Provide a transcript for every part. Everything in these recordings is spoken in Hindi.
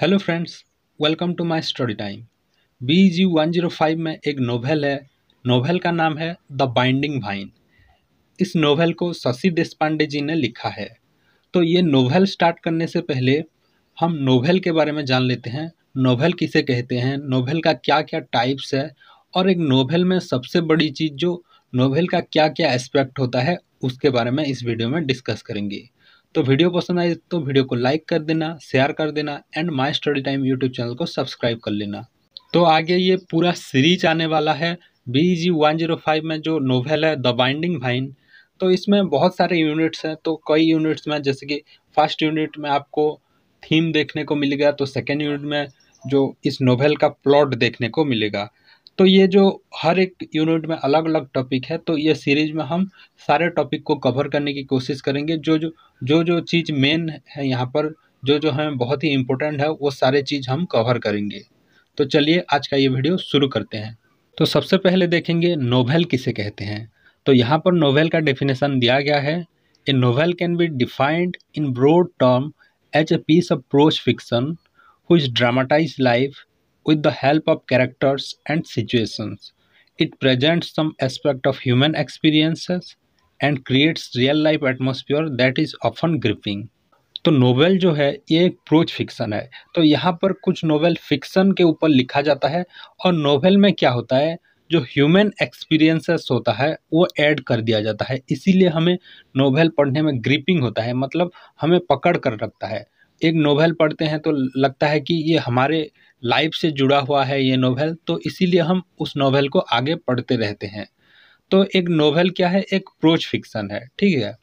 Hello friends welcome to my study time B G one zero five में एक नोवेल है नोवेल का नाम है द बाइंडिंग भाइन इस नोवेल को शशि देशपांडे जी ने लिखा है तो ये नोवेल स्टार्ट करने से पहले हम नोवेल के बारे में जान लेते हैं नोवेल किसे कहते हैं नोवेल का क्या क्या टाइप्स है और एक नोवेल में सबसे बड़ी चीज़ जो नोवेल का क्या क्या एस्पेक्ट होता है उसके बारे में इस वीडियो में डिस्कस करेंगे तो वीडियो पसंद आए तो वीडियो को लाइक कर देना शेयर कर देना and my study time YouTube channel को सब्सक्राइब कर लेना तो आगे ये पूरा सीरीज आने वाला है B G one zero five में जो नोवेल है द बाइंडिंग भाइन तो इसमें बहुत सारे यूनिट्स हैं तो कई यूनिट्स में जैसे कि फर्स्ट यूनिट में आपको थीम देखने को मिलेगा तो सेकेंड यूनिट में जो इस नोवेल का प्लॉट देखने को मिलेगा तो ये जो हर एक यूनिट में अलग अलग टॉपिक है तो ये सीरीज में हम सारे टॉपिक को कवर करने की कोशिश करेंगे जो जो जो जो चीज़ मेन है यहाँ पर जो जो हमें बहुत ही इम्पोर्टेंट है वो सारे चीज़ हम कवर करेंगे तो चलिए आज का ये वीडियो शुरू करते हैं तो सबसे पहले देखेंगे नोवेल किसे कहते हैं तो यहाँ पर नोवेल का डेफिनेशन दिया गया है a novel can be defined in broad term as a piece of prose fiction who is dramatize life with the help of characters and situations. It presents some aspect of human experiences and creates real life atmosphere that is often gripping तो नोवेल जो है ये एक प्रोज फिक्सन है तो यहाँ पर कुछ नोवेल फिक्सन के ऊपर लिखा जाता है और नोवेल में क्या होता है जो ह्यूमन एक्सपीरियंसेस होता है वो ऐड कर दिया जाता है इसीलिए हमें नोवेल पढ़ने में ग्रिपिंग होता है मतलब हमें पकड़ कर रखता है एक नोवेल पढ़ते हैं तो लगता है कि ये हमारे लाइफ से जुड़ा हुआ है ये नोवेल तो इसीलिए हम उस नोवेल को आगे पढ़ते रहते हैं तो एक नोवेल क्या है एक प्रोच फिक्सन है ठीक है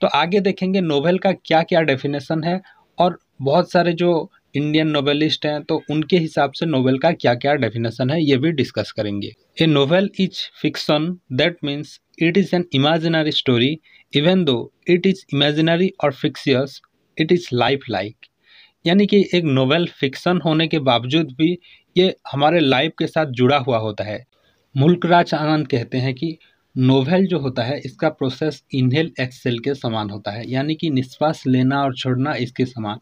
तो आगे देखेंगे नोवेल का क्या क्या डेफिनेशन है और बहुत सारे जो इंडियन नोवेलिस्ट हैं तो उनके हिसाब से नोवेल का क्या क्या डेफिनेशन है ये भी डिस्कस करेंगे a novel is fiction that means it is an imaginary story even though it is imaginary और fictitious it is life like यानी कि एक नोवेल फिक्सन होने के बावजूद भी ये हमारे लाइफ के साथ जुड़ा हुआ होता है मुल्कराज आनंद कहते हैं कि नोवेल जो होता है इसका प्रोसेस इनहेल एक्सेल के समान होता है यानी कि निश्वास लेना और छोड़ना इसके समान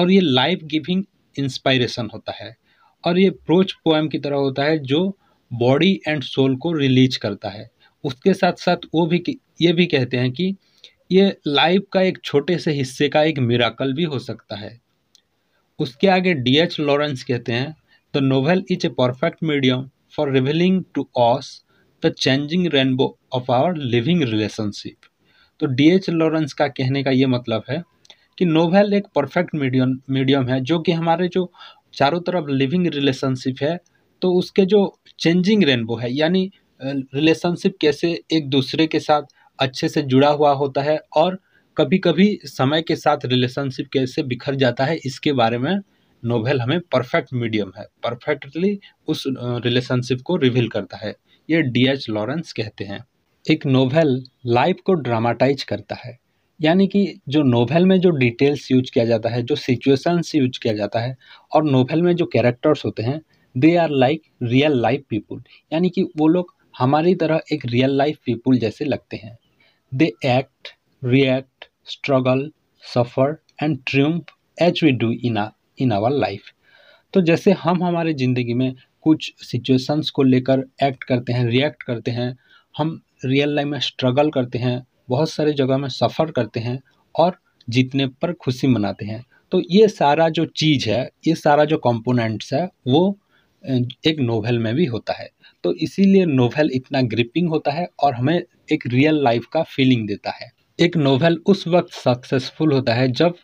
और ये लाइफ गिविंग इंस्पायरेशन होता है और ये प्रोच पोएम की तरह होता है जो बॉडी एंड सोल को रिलीज करता है उसके साथ साथ वो भी ये भी कहते हैं कि ये लाइफ का एक छोटे से हिस्से का एक मिराकल भी हो सकता है उसके आगे डी एच लॉरेंस कहते हैं the novel is a perfect medium for revealing to us the changing rainbow of our living relationship तो डी एच लॉरेंस का कहने का ये मतलब है कि नोवेल एक परफेक्ट मीडियम मीडियम है जो कि हमारे जो चारों तरफ लिविंग रिलेशनशिप है तो उसके जो चेंजिंग रेनबो है यानी रिलेशनशिप कैसे एक दूसरे के साथ अच्छे से जुड़ा हुआ होता है और कभी कभी समय के साथ रिलेशनशिप कैसे बिखर जाता है इसके बारे में नोवेल हमें परफेक्ट मीडियम है परफेक्टली उस रिलेशनशिप को रिवील करता है ये डी एच लॉरेंस कहते हैं एक नोवेल लाइफ को ड्रामाटाइज करता है यानी कि जो नोवेल में जो डिटेल्स यूज किया जाता है जो सिचुएशंस यूज किया जाता है और नोवेल में जो कैरेक्टर्स होते हैं they are like real life people यानी कि वो लोग हमारी तरह एक रियल लाइफ पीपुल जैसे लगते हैं They act, react, struggle, suffer and triumph as we do in in our life तो जैसे हम हमारे ज़िंदगी में कुछ सिचुएशंस को लेकर एक्ट करते हैं रिएक्ट करते हैं हम रियल लाइफ में स्ट्रगल करते हैं बहुत सारे जगह में सफ़र करते हैं और जीतने पर खुशी मनाते हैं तो ये सारा जो चीज़ है ये सारा जो कंपोनेंट्स है वो एक नोवेल में भी होता है तो इसीलिए नोवेल इतना ग्रिपिंग होता है और हमें एक रियल लाइफ का फीलिंग देता है एक नोवेल उस वक्त सक्सेसफुल होता है जब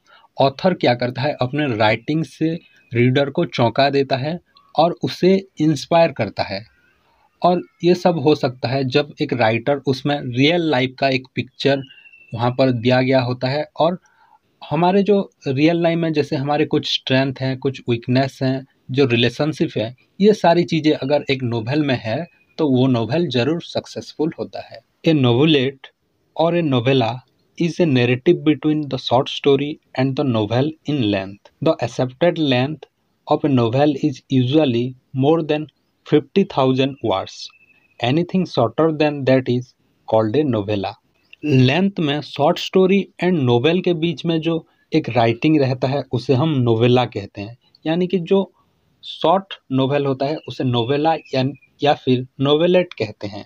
ऑथर क्या करता है अपने राइटिंग से रीडर को चौंका देता है और उसे इंस्पायर करता है और ये सब हो सकता है जब एक राइटर उसमें रियल लाइफ का एक पिक्चर वहाँ पर दिया गया होता है और हमारे जो रियल लाइफ में जैसे हमारे कुछ स्ट्रेंथ हैं कुछ वीकनेस हैं जो रिलेशनशिप है ये सारी चीज़ें अगर एक नोवेल में है तो वो नोवेल जरूर सक्सेसफुल होता है a novelette or a novella is a narrative between the short story and the novel in length the accepted length of a novel is usually more than fifty thousand words anything shorter than that is called a novella length में शॉर्ट स्टोरी एंड नोवेल के बीच में जो एक राइटिंग रहता है उसे हम नोवेला कहते हैं यानी कि जो शॉर्ट नोवेल होता है उसे नोवेला या फिर नोवेलेट कहते हैं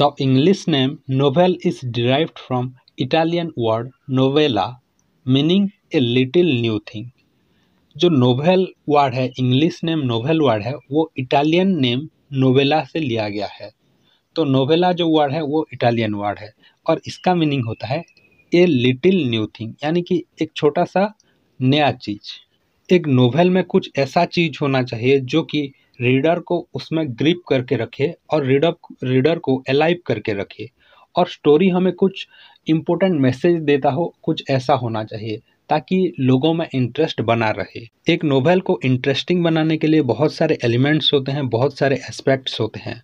the English name novel is derived from Italian word novella meaning a little new thing जो नोवेल वर्ड है इंग्लिश नेम नोवेल वर्ड है वो इटालियन नेम नोवेला से लिया गया है तो नोवेला जो वर्ड है वो इटालियन वर्ड है और इसका मीनिंग होता है ए लिटिल न्यू थिंग यानी कि एक छोटा सा नया चीज़ एक नोवेल में कुछ ऐसा चीज़ होना चाहिए जो कि रीडर को उसमें ग्रिप करके रखे और रीडर रीडर को एलाइव करके रखे और स्टोरी हमें कुछ इम्पोर्टेंट मैसेज देता हो कुछ ऐसा होना चाहिए ताकि लोगों में इंटरेस्ट बना रहे एक नोवेल को इंटरेस्टिंग बनाने के लिए बहुत सारे एलिमेंट्स होते हैं बहुत सारे एस्पेक्ट्स होते हैं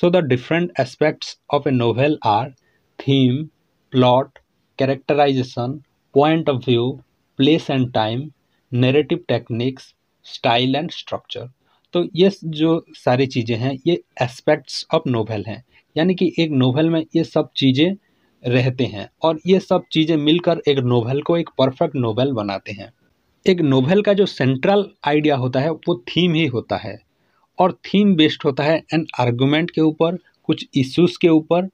so the different aspects of a novel are theme plot characterization point of view place and time narrative techniques style and structure तो ये जो सारी चीज़ें हैं ये एस्पेक्ट्स ऑफ नोवेल हैं यानी कि एक नोवेल में ये सब चीज़ें रहते हैं और ये सब चीज़ें मिलकर एक नोवेल को एक परफेक्ट नोवेल बनाते हैं एक नोवेल का जो सेंट्रल आइडिया होता है वो थीम ही होता है और थीम बेस्ड होता है एन आर्गूमेंट के ऊपर कुछ इश्यूज़ के ऊपर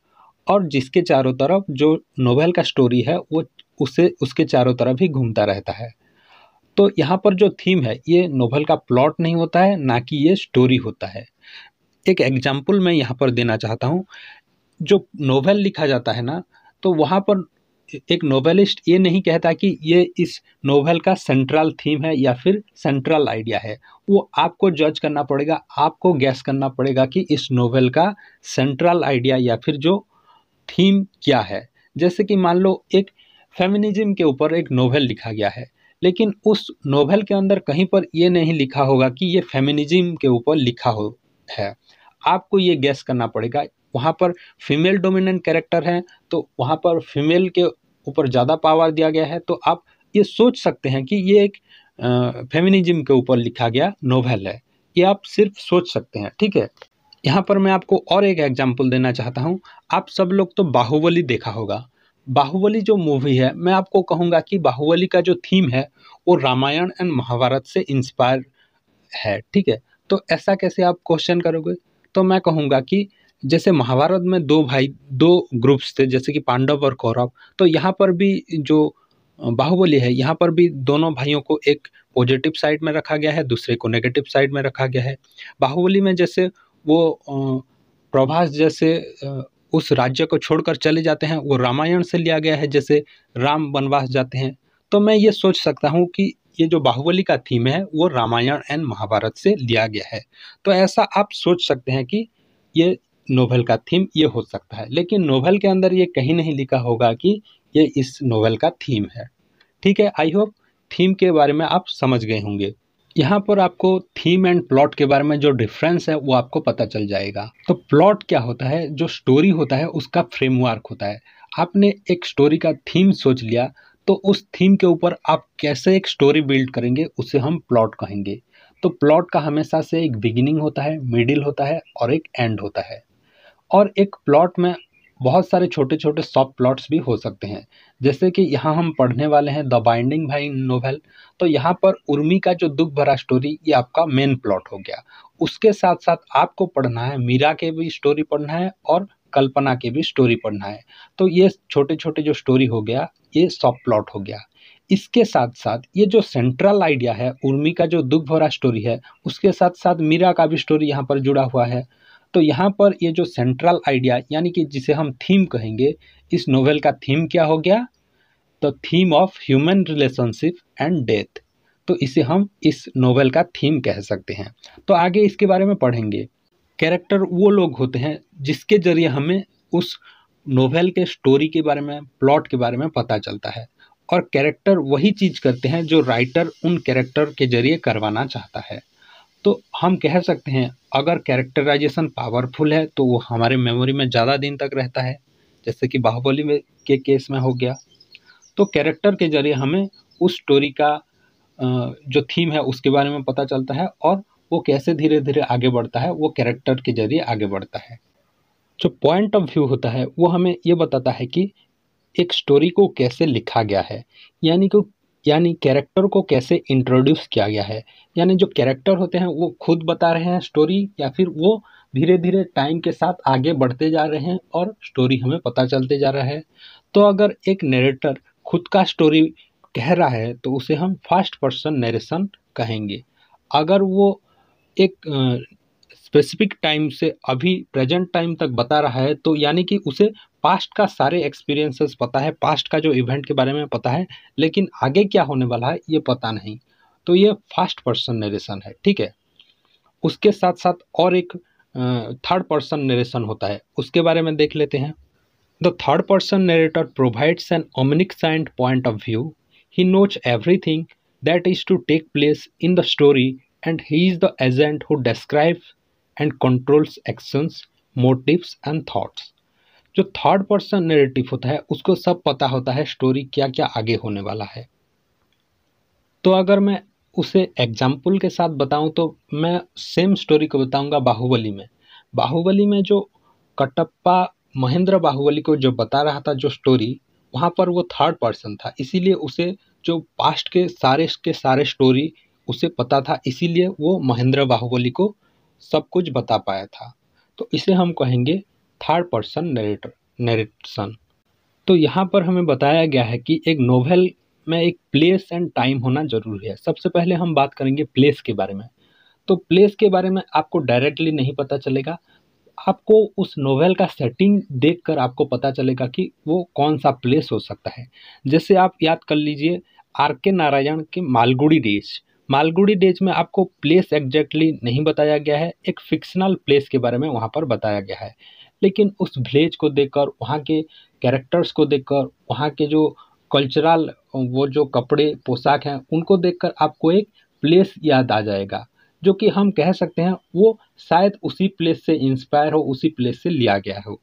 और जिसके चारों तरफ जो नोवेल का स्टोरी है वो उसे उसके चारों तरफ ही घूमता रहता है तो यहाँ पर जो थीम है ये नोवेल का प्लॉट नहीं होता है ना कि ये स्टोरी होता है एक एग्जाम्पल मैं यहाँ पर देना चाहता हूँ जो नोवेल लिखा जाता है ना तो वहाँ पर एक नोवेलिस्ट ये नहीं कहता कि ये इस नोवेल का सेंट्रल थीम है या फिर सेंट्रल आइडिया है वो आपको जज करना पड़ेगा आपको गैस करना पड़ेगा कि इस नोवेल का सेंट्रल आइडिया या फिर जो थीम क्या है जैसे कि मान लो एक फेमिनिज्म के ऊपर एक नोवेल लिखा गया है लेकिन उस नोवेल के अंदर कहीं पर ये नहीं लिखा होगा कि ये फेमिनिज्म के ऊपर लिखा हो है आपको ये गैस करना पड़ेगा वहाँ पर फीमेल डोमिनेंट कैरेक्टर है तो वहाँ पर फीमेल के ऊपर ज़्यादा पावर दिया गया है तो आप ये सोच सकते हैं कि ये एक फेमिनिज्म के ऊपर लिखा गया नोवेल है ये आप सिर्फ सोच सकते हैं ठीक है यहाँ पर मैं आपको और एक एग्जाम्पल देना चाहता हूँ आप सब लोग तो बाहुबली देखा होगा बाहुबली जो मूवी है मैं आपको कहूँगा कि बाहुबली का जो थीम है वो रामायण एंड महाभारत से इंस्पायर है ठीक है तो ऐसा कैसे आप क्वेश्चन करोगे तो मैं कहूँगा कि जैसे महाभारत में दो भाई दो ग्रुप्स थे जैसे कि पांडव और कौरव तो यहाँ पर भी जो बाहुबली है यहाँ पर भी दोनों भाइयों को एक पॉजिटिव साइड में रखा गया है दूसरे को नेगेटिव साइड में रखा गया है बाहुबली में जैसे वो प्रभास जैसे उस राज्य को छोड़कर चले जाते हैं वो रामायण से लिया गया है जैसे राम वनवास जाते हैं तो मैं ये सोच सकता हूँ कि ये जो बाहुबली का थीम है वो रामायण एंड महाभारत से लिया गया है तो ऐसा आप सोच सकते हैं कि ये नोवेल का थीम ये हो सकता है लेकिन नोवेल के अंदर ये कहीं नहीं लिखा होगा कि ये इस नोवेल का थीम है ठीक है आई होप थीम के बारे में आप समझ गए होंगे यहाँ पर आपको थीम एंड प्लॉट के बारे में जो डिफरेंस है वो आपको पता चल जाएगा तो प्लॉट क्या होता है जो स्टोरी होता है उसका फ्रेमवर्क होता है आपने एक स्टोरी का थीम सोच लिया तो उस थीम के ऊपर आप कैसे एक स्टोरी बिल्ड करेंगे उसे हम प्लॉट कहेंगे तो प्लॉट का हमेशा से एक बिगिनिंग होता है मिडिल होता है और एक एंड होता है और एक प्लॉट में बहुत सारे छोटे छोटे सॉफ्ट प्लॉट्स भी हो सकते हैं जैसे कि यहाँ हम पढ़ने वाले हैं द बाइंडिंग भाई नोवेल तो यहाँ पर उर्मी का जो दुख भरा स्टोरी ये आपका मेन प्लॉट हो गया उसके साथ साथ आपको पढ़ना है मीरा के भी स्टोरी पढ़ना है और कल्पना के भी स्टोरी पढ़ना है तो ये छोटे छोटे जो स्टोरी हो गया ये सब प्लॉट हो गया इसके साथ साथ ये जो सेंट्रल आइडिया है उर्मी का जो दुख भरा स्टोरी है उसके साथ साथ मीरा का भी स्टोरी यहाँ पर जुड़ा हुआ है तो यहाँ पर ये जो सेंट्रल आइडिया यानी कि जिसे हम थीम कहेंगे इस नोवेल का थीम क्या हो गया the theme of human relationship and death तो इसे हम इस नोवेल का थीम कह सकते हैं तो आगे इसके बारे में पढ़ेंगे कैरेक्टर वो लोग होते हैं जिसके जरिए हमें उस नोवेल के स्टोरी के बारे में प्लॉट के बारे में पता चलता है और कैरेक्टर वही चीज़ करते हैं जो राइटर उन कैरेक्टर के जरिए करवाना चाहता है तो हम कह सकते हैं अगर कैरेक्टराइजेशन पावरफुल है तो वो हमारे मेमोरी में ज़्यादा दिन तक रहता है जैसे कि बाहुबली में के केस में हो गया तो कैरेक्टर के जरिए हमें उस स्टोरी का जो थीम है उसके बारे में पता चलता है और वो कैसे धीरे धीरे आगे बढ़ता है वो कैरेक्टर के जरिए आगे बढ़ता है जो पॉइंट ऑफ व्यू होता है वो हमें ये बताता है कि एक स्टोरी को कैसे लिखा गया है यानी कि यानी कैरेक्टर को कैसे इंट्रोड्यूस किया गया है यानी जो कैरेक्टर होते हैं वो खुद बता रहे हैं स्टोरी या फिर वो धीरे धीरे टाइम के साथ आगे बढ़ते जा रहे हैं और स्टोरी हमें पता चलते जा रहा है तो अगर एक नरेटर खुद का स्टोरी कह रहा है तो उसे हम फर्स्ट पर्सन नरेशन कहेंगे अगर वो एक स्पेसिफिक टाइम से अभी प्रेजेंट टाइम तक बता रहा है तो यानी कि उसे पास्ट का सारे एक्सपीरियंसेस पता है पास्ट का जो इवेंट के बारे में पता है लेकिन आगे क्या होने वाला है ये पता नहीं तो ये फर्स्ट पर्सन नरेशन है ठीक है उसके साथ साथ और एक थर्ड पर्सन नरेशन होता है उसके बारे में देख लेते हैं the third person narrator provides omniscient point of view he knows everything that is to take place in the story and he is the agent who describe and controls actions motives and thoughts जो थर्ड पर्सन नेरेटिव होता है उसको सब पता होता है स्टोरी क्या क्या आगे होने वाला है तो अगर मैं उसे एग्जाम्पल के साथ बताऊं तो मैं सेम स्टोरी को बताऊंगा बाहुबली में बाहुबली में जो कटप्पा महेंद्र बाहुबली को जो बता रहा था जो स्टोरी वहाँ पर वो थर्ड पर्सन था इसीलिए उसे जो पास्ट के सारे के सारे स्टोरी उसे पता था इसीलिए वो महेंद्र बाहुबली को सब कुछ बता पाया था तो इसे हम कहेंगे थर्ड पर्सन नरेटर नरेटसन तो यहाँ पर हमें बताया गया है कि एक नोवेल में एक प्लेस एंड टाइम होना जरूरी है सबसे पहले हम बात करेंगे प्लेस के बारे में तो प्लेस के बारे में आपको डायरेक्टली नहीं पता चलेगा आपको उस नोवेल का सेटिंग देखकर आपको पता चलेगा कि वो कौन सा प्लेस हो सकता है जैसे आप याद कर लीजिए आर के नारायण के मालगुड़ी डेज मालगुड़ी डेज में आपको प्लेस एग्जैक्टली नहीं बताया गया है एक फिक्शनल प्लेस के बारे में वहाँ पर बताया गया है लेकिन उस विलेज को देखकर वहाँ के कैरेक्टर्स को देखकर वहाँ के जो कल्चरल वो जो कपड़े पोशाक हैं उनको देखकर आपको एक प्लेस याद आ जाएगा जो कि हम कह सकते हैं वो शायद उसी प्लेस से इंस्पायर हो उसी प्लेस से लिया गया हो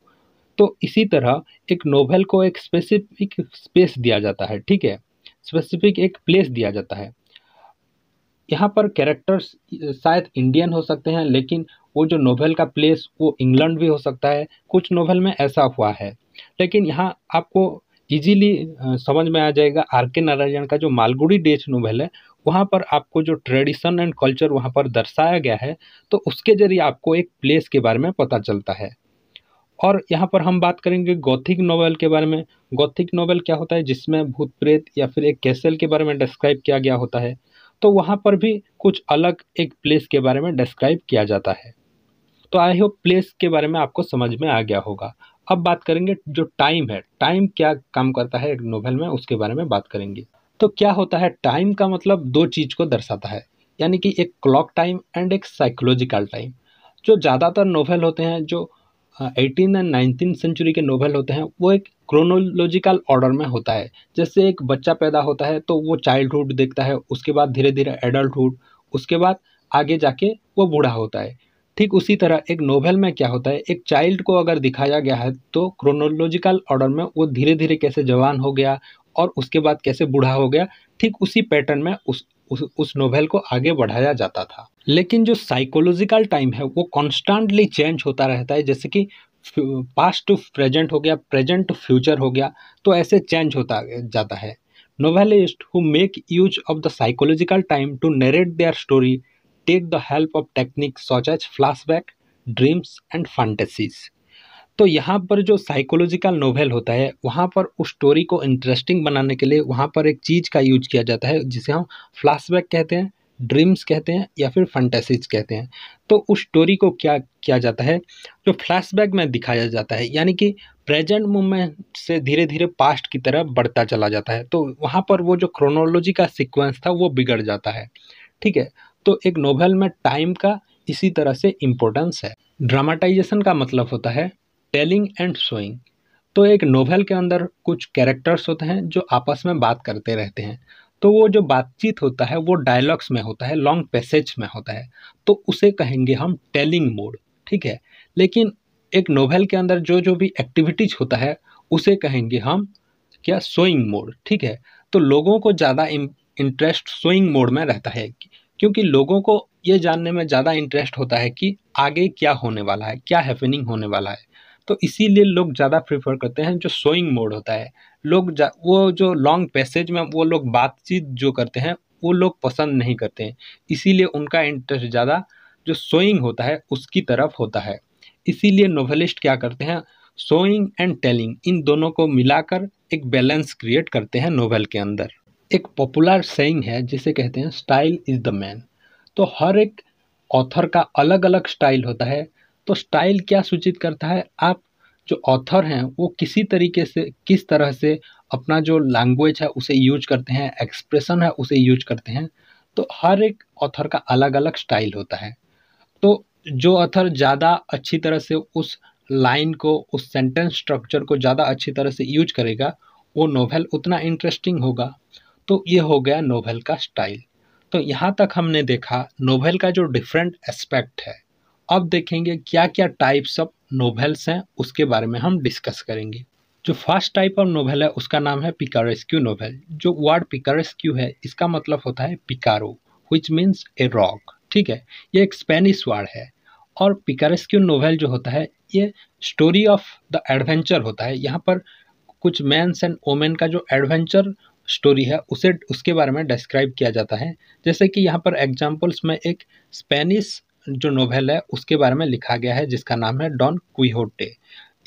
तो इसी तरह एक नोवेल को एक स्पेसिफिक स्पेस दिया जाता है ठीक है स्पेसिफिक एक प्लेस दिया जाता है यहाँ पर कैरेक्टर्स शायद इंडियन हो सकते हैं लेकिन वो जो नोवेल का प्लेस वो इंग्लैंड भी हो सकता है कुछ नोवेल में ऐसा हुआ है लेकिन यहाँ आपको इजीली समझ में आ जाएगा आर के नारायण का जो मालगुड़ी डेच नोवेल है वहाँ पर आपको जो ट्रेडिशन एंड कल्चर वहाँ पर दर्शाया गया है तो उसके जरिए आपको एक प्लेस के बारे में पता चलता है और यहाँ पर हम बात करेंगे गौथिक नोवेल के बारे में गौथिक नोवेल क्या होता है जिसमें भूत प्रेत या फिर एक कैसल के बारे में डिस्क्राइब किया गया होता है तो वहाँ पर भी कुछ अलग एक प्लेस के बारे में डिस्क्राइब किया जाता है तो आई होप प्लेस के बारे में आपको समझ में आ गया होगा अब बात करेंगे जो टाइम है टाइम क्या काम करता है एक नोवेल में उसके बारे में बात करेंगे तो क्या होता है टाइम का मतलब दो चीज़ को दर्शाता है यानी कि एक क्लॉक टाइम एंड एक साइकोलॉजिकल टाइम जो ज़्यादातर नोवेल होते हैं जो एटीन एंड नाइनटीन सेंचुरी के नोवेल होते हैं वो एक क्रोनोलॉजिकल ऑर्डर में होता है जैसे एक बच्चा पैदा होता है तो वो चाइल्डहुड देखता है उसके बाद धीरे धीरे एडल्टहुड उसके बाद आगे जाके वो बूढ़ा होता है ठीक उसी तरह एक नोवेल में क्या होता है एक चाइल्ड को अगर दिखाया गया है तो क्रोनोलॉजिकल ऑर्डर में वो धीरे धीरे कैसे जवान हो गया और उसके बाद कैसे बूढ़ा हो गया ठीक उसी पैटर्न में उस उस उस नोवेल को आगे बढ़ाया जाता था लेकिन जो साइकोलॉजिकल टाइम है वो कॉन्स्टांटली चेंज होता रहता है जैसे कि पास्ट टू प्रेजेंट हो गया प्रेजेंट टू फ्यूचर हो गया तो ऐसे चेंज होता जाता है novelist who make use of the psychological time to narrate their story take the help of technique such as flashback dreams and fantasies तो यहाँ पर जो साइकोलॉजिकल नोवेल होता है वहाँ पर उस स्टोरी को इंटरेस्टिंग बनाने के लिए वहाँ पर एक चीज़ का यूज किया जाता है जिसे हम फ्लैशबैक कहते हैं ड्रीम्स कहते हैं या फिर फंटेसीज कहते हैं तो उस स्टोरी को क्या किया जाता है जो फ्लैशबैक में दिखाया जाता है यानी कि प्रेजेंट मोमेंट से धीरे धीरे पास्ट की तरफ बढ़ता चला जाता है तो वहाँ पर वो जो क्रोनोलॉजी का सिक्वेंस था वो बिगड़ जाता है ठीक है तो एक नोवेल में टाइम का इसी तरह से इम्पोर्टेंस है ड्रामाटाइजेशन का मतलब होता है टेलिंग एंड शोइंग तो एक नोवेल के अंदर कुछ कैरेक्टर्स होते हैं जो आपस में बात करते रहते हैं तो वो जो बातचीत होता है वो डायलॉग्स में होता है लॉन्ग पैसेज में होता है तो उसे कहेंगे हम टेलिंग मोड ठीक है लेकिन एक नोवेल के अंदर जो जो भी एक्टिविटीज होता है उसे कहेंगे हम क्या सोइंग मोड ठीक है तो लोगों को ज़्यादा इंटरेस्ट सोइंग मोड में रहता है क्योंकि लोगों को ये जानने में ज़्यादा इंटरेस्ट होता है कि आगे क्या होने वाला है क्या हैपनिंग होने वाला है तो इसीलिए लोग ज़्यादा प्रेफर करते हैं जो सोइंग मोड होता है लोग वो जो लॉन्ग पैसेज में वो लोग बातचीत जो करते हैं वो लोग पसंद नहीं करते हैं इसीलिए उनका इंटरेस्ट ज़्यादा जो सोइंग होता है उसकी तरफ होता है इसीलिए नोवेलिस्ट क्या करते हैं सोइंग एंड टेलिंग इन दोनों को मिलाकर एक बैलेंस क्रिएट करते हैं नोवेल के अंदर एक पॉपुलर सेइंग है जिसे कहते हैं स्टाइल इज़ द मैन तो हर एक ऑथर का अलग अलग स्टाइल होता है तो स्टाइल क्या सूचित करता है आप जो ऑथर हैं वो किसी तरीके से किस तरह से अपना जो लैंग्वेज है उसे यूज करते हैं एक्सप्रेशन है उसे यूज करते हैं तो हर एक ऑथर का अलग अलग स्टाइल होता है तो जो ऑथर ज़्यादा अच्छी तरह से उस लाइन को उस सेंटेंस स्ट्रक्चर को ज़्यादा अच्छी तरह से यूज करेगा वो नोवेल उतना इंटरेस्टिंग होगा तो ये हो गया नोवेल का स्टाइल तो यहाँ तक हमने देखा नोवेल का जो डिफरेंट एस्पेक्ट है अब देखेंगे क्या क्या टाइप्स ऑफ नोवेल्स हैं उसके बारे में हम डिस्कस करेंगे जो फर्स्ट टाइप ऑफ नोवेल है उसका नाम है पिकारेस्क्यू नोवेल जो वर्ड पिकारेस्क्यू है इसका मतलब होता है पिकारो विच मीन्स ए रॉक ठीक है ये एक स्पेनिश वर्ड है और पिकारेस्क्यू नोवेल जो होता है ये स्टोरी ऑफ द एडवेंचर होता है यहाँ पर कुछ मैंस एंड वोमेन का जो एडवेंचर स्टोरी है उसे उसके बारे में डिस्क्राइब किया जाता है जैसे कि यहाँ पर एग्जाम्पल्स में एक स्पेनिश जो नोवेल है उसके बारे में लिखा गया है जिसका नाम है डॉन क्विहोटे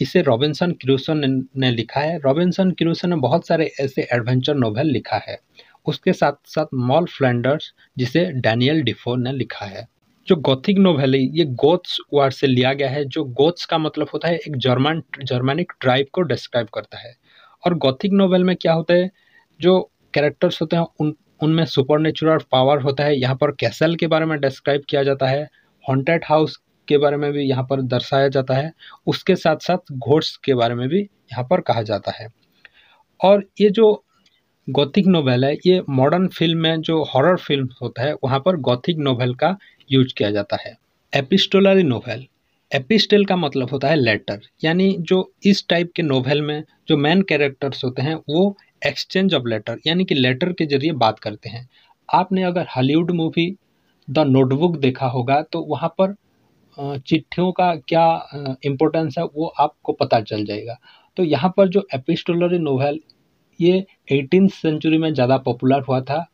इसे रॉबिन्सन क्रूसन ने लिखा है रॉबिन्सन क्रूसन ने बहुत सारे ऐसे एडवेंचर नोवेल लिखा है उसके साथ साथ मॉल फ्लैंडर्स जिसे डैनियल डिफो ने लिखा है जो गौथिक नोवेल है ये गोथ्स वर्ड से लिया गया है जो गोथ्स का मतलब होता है एक जर्मन जर्मनिक ट्राइब को डिस्क्राइब करता है और गौथिक नोवेल में क्या होता है जो कैरेक्टर्स होते हैं उन उनमें सुपर नेचुरल पावर होता है यहाँ पर कैसल के बारे में डिस्क्राइब किया जाता है हॉन्टेड हाउस के बारे में भी यहाँ पर दर्शाया जाता है उसके साथ साथ घोट्स के बारे में भी यहाँ पर कहा जाता है और ये जो गौथिक नोवेल है ये मॉडर्न फिल्म में जो हॉरर फिल्म होता है वहाँ पर गौथिक नोवेल का यूज किया जाता है एपिस्टोलरी नोवेल एपिस्टल का मतलब होता है लेटर यानी जो इस टाइप के नोवेल में जो मेन कैरेक्टर्स होते हैं वो एक्सचेंज ऑफ लेटर यानी कि लेटर के जरिए बात करते हैं आपने अगर हॉलीवुड मूवी द नोटबुक देखा होगा तो वहाँ पर चिट्ठियों का क्या इम्पोर्टेंस है वो आपको पता चल जाएगा तो यहाँ पर जो एपिस्टोलरी नोवेल ये एटीन सेंचुरी में ज़्यादा पॉपुलर हुआ था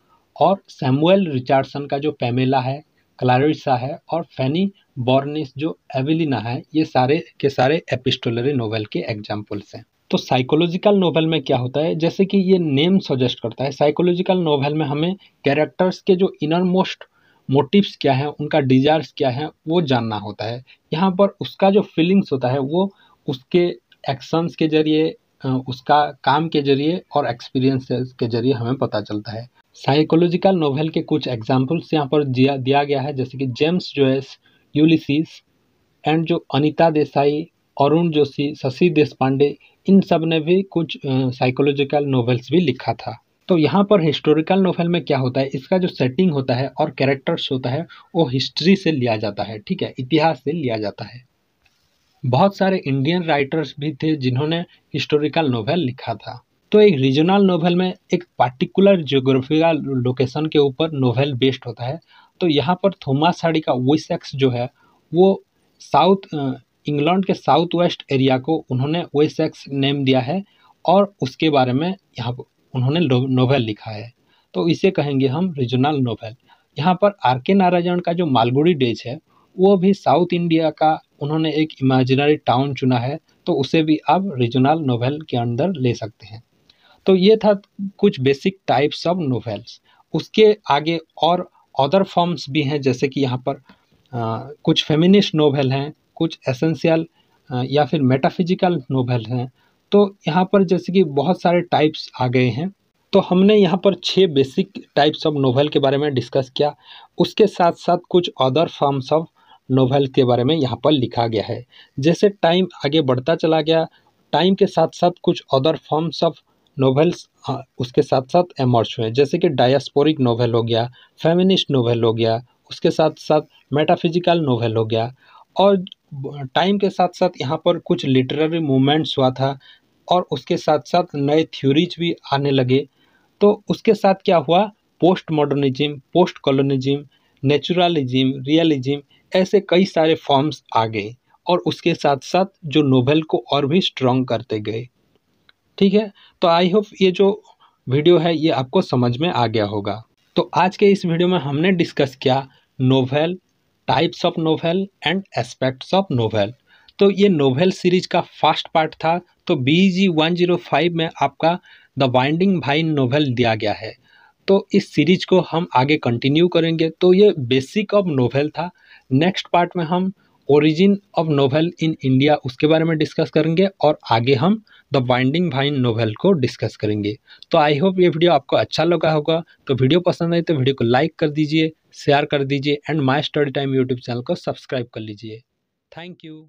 और सैमुअल रिचार्डसन का जो पैमेला है क्लारिसा है और फैनी बॉर्निस जो एविलिना है ये सारे के सारे एपिस्टोलरी नोवेल के एग्जाम्पल्स हैं तो साइकोलॉजिकल नोवेल में क्या होता है जैसे कि ये नेम सजेस्ट करता है साइकोलॉजिकल नोवेल में हमें कैरेक्टर्स के जो इनर मोस्ट मोटिव्स क्या हैं उनका डिजायर्स क्या हैं वो जानना होता है यहाँ पर उसका जो फीलिंग्स होता है वो उसके एक्शंस के जरिए उसका काम के जरिए और एक्सपीरियंसेस के जरिए हमें पता चलता है साइकोलॉजिकल नोवेल के कुछ एग्जाम्पल्स यहाँ पर दिया दिया गया है जैसे कि जेम्स जोएस यूलिसिस एंड जो अनिता देसाई अरुण जोशी शशि पांडे इन सब ने भी कुछ साइकोलॉजिकल नॉवेल्स भी लिखा था तो यहाँ पर हिस्टोरिकल नॉवेल में क्या होता है इसका जो सेटिंग होता है और कैरेक्टर्स होता है वो हिस्ट्री से लिया जाता है ठीक है इतिहास से लिया जाता है बहुत सारे इंडियन राइटर्स भी थे जिन्होंने हिस्टोरिकल नॉवेल लिखा था तो एक रीजनल नॉवेल में एक पार्टिकुलर जियोग्राफिकल लोकेशन के ऊपर नॉवेल बेस्ड होता है तो यहाँ पर थोमा साड़ी का वो जो है वो साउथ इंग्लैंड के साउथ वेस्ट एरिया को उन्होंने वेसेक्स नेम दिया है और उसके बारे में यहाँ पर उन्होंने नोवेल लिखा है तो इसे कहेंगे हम रीजनल नोवेल यहाँ पर आर के नारायण का जो मालगुड़ी डेज है वो भी साउथ इंडिया का उन्होंने एक इमेजिनरी टाउन चुना है तो उसे भी आप रीजनल नोवेल के अंदर ले सकते हैं तो ये था कुछ बेसिक टाइप्स ऑफ नोवेल्स उसके आगे और अदर फॉर्म्स भी हैं जैसे कि यहाँ पर आ, कुछ फेमिनिस्ट नोवेल हैं कुछ एसेंशियल या फिर मेटाफिजिकल नोवेल हैं तो यहाँ पर जैसे कि बहुत सारे टाइप्स आ गए हैं तो हमने यहाँ पर छः बेसिक टाइप्स ऑफ नोवेल के बारे में डिस्कस किया उसके साथ साथ कुछ अदर फॉर्म्स ऑफ नोवेल के बारे में यहाँ पर लिखा गया है जैसे टाइम आगे बढ़ता चला गया टाइम के साथ साथ कुछ अदर फॉर्म्स ऑफ नोवेल्स उसके साथ साथ एमर्ज हुए जैसे कि डायस्पोरिक नोवेल हो गया फेमिनिस्ट नोवेल हो गया उसके साथ साथ मेटाफिजिकल नोवेल हो गया और टाइम के साथ साथ यहाँ पर कुछ लिटरेरी मूवमेंट्स हुआ था और उसके साथ साथ नए थ्योरीज भी आने लगे तो उसके साथ क्या हुआ post modernism post colonialism naturalism realism ऐसे कई सारे फॉर्म्स आ गए और उसके साथ साथ जो नोवेल को और भी स्ट्रॉन्ग करते गए ठीक है तो आई होप ये जो वीडियो है ये आपको समझ में आ गया होगा तो आज के इस वीडियो में हमने डिस्कस किया novel types of novel and aspects of novel तो ये नोवेल सीरीज का फर्स्ट पार्ट था तो B G one zero five में आपका द बाइंडिंग भाई नोवेल दिया गया है तो इस सीरीज को हम आगे कंटिन्यू करेंगे तो ये बेसिक ऑफ नोवेल था नेक्स्ट पार्ट में हम origin of novel in India उसके बारे में डिस्कस करेंगे और आगे हम द बाइंडिंग भाइन नोवेल को डिस्कस करेंगे तो आई होप ये वीडियो आपको अच्छा लगा होगा तो वीडियो पसंद आए तो वीडियो को लाइक कर दीजिए शेयर कर दीजिए and my study time YouTube channel को सब्सक्राइब कर लीजिए थैंक यू